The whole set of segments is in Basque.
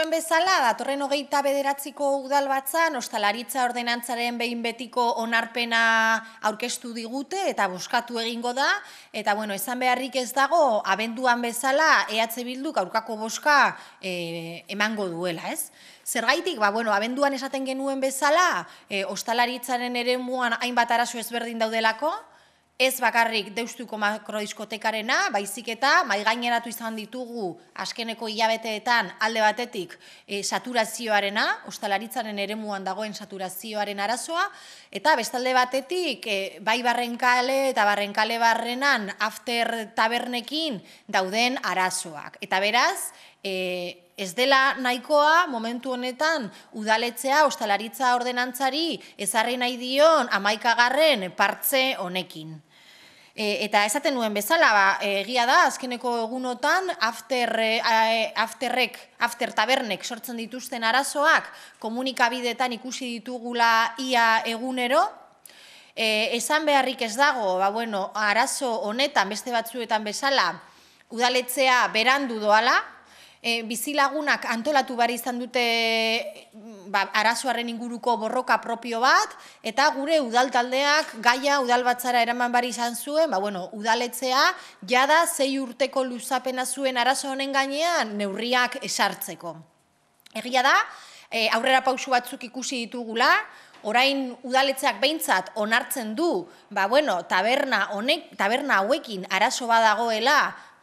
Zuen bezala, datorren hogeita bederatziko udal ostalaritza ordenantzaren behin betiko onarpena aurkeztu digute eta boskatu egingo da. Eta, bueno, esan beharrik ez dago, abenduan bezala, ehatze bilduk aurkako boska e, emango duela, ez? Zergaitik, ba, bueno, abenduan esaten genuen bezala, e, ostalaritzaren ere muan hainbat arazu ezberdin daudelako, ez bakarrik deustuko makrodiskotekarena, baizik eta maigaineratu izan ditugu askeneko hilabeteetan alde batetik e, saturazioarena, ostalaritzaren eremuan dagoen saturazioaren arazoa, eta bestalde batetik e, bai barren kale eta barren kale barrenan after tabernekin dauden arazoak. Eta beraz, e, ez dela nahikoa momentu honetan udaletzea ostalaritza ordenantzari ezarri nahi dion amaikagarren partze honekin. E, eta esaten nuen bezala, ba, egia da, azkeneko egunotan, after, e, e, afterrek, after tabernek sortzen dituzten arazoak, komunikabidetan ikusi ditugula ia egunero, e, esan beharrik ez dago, ba, bueno, arazo honetan, beste batzuetan bezala, udaletzea berandu doala, e, bizilagunak antolatu bari izan dute ba, arazoaren inguruko borroka propio bat, eta gure udaltaldeak gaia udalbatzara eraman bari izan zuen, ba, bueno, udaletzea jada zei urteko luzapena zuen arazo honen gainean neurriak esartzeko. Egia da, e, aurrera pausu batzuk ikusi ditugula, Orain udaletzeak beintzat onartzen du, ba bueno, taberna honek, taberna hauekin arazo badagoela,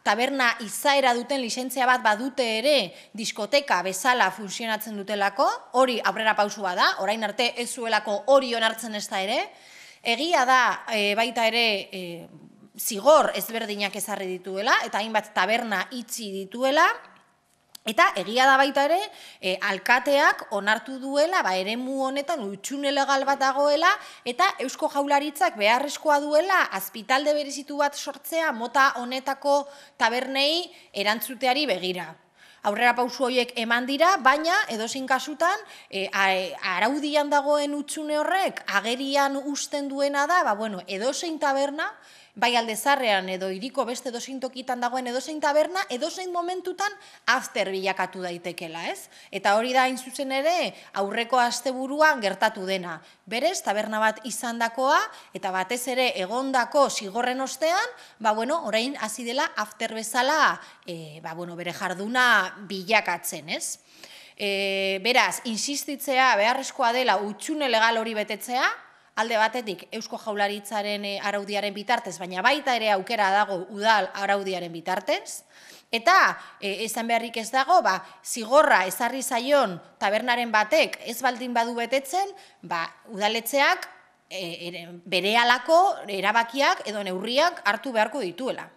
taberna izaera duten lizentzia bat badute ere diskoteka bezala funtzionatzen dutelako, hori aurrera pausua da, orain arte ez zuelako hori onartzen ez da ere, egia da eh, baita ere eh, zigor ezberdinak ezarri dituela, eta hainbat taberna itzi dituela, Eta egia da baita ere, eh, alkateak onartu duela, ba, ere honetan utxune legal bat eta eusko jaularitzak beharrezkoa duela, azpitalde berezitu bat sortzea, mota honetako tabernei erantzuteari begira aurrera pausu horiek eman dira, baina edozin kasutan e, araudian dagoen utxune horrek agerian usten duena da, ba, bueno, edozein taberna, bai aldezarrean edo iriko beste edozein tokitan dagoen edozein taberna, edozein momentutan after bilakatu daitekela, ez? Eta hori da, zuzen ere, aurreko asteburuan gertatu dena. Berez, taberna bat izandakoa eta batez ere egondako zigorren ostean, ba bueno, orain hasi dela after bezala, e, ba bueno, bere jarduna bilakatzen, ez? E, beraz, insistitzea beharrezkoa dela utxune legal hori betetzea, alde batetik Eusko Jaularitzaren e, araudiaren bitartez, baina baita ere aukera dago udal araudiaren bitartez, Eta, e, ezan beharrik ez dago, ba, zigorra ezarri zaion tabernaren batek ez baldin badu betetzen, ba, udaletzeak e, bere alako erabakiak edo neurriak hartu beharko dituela.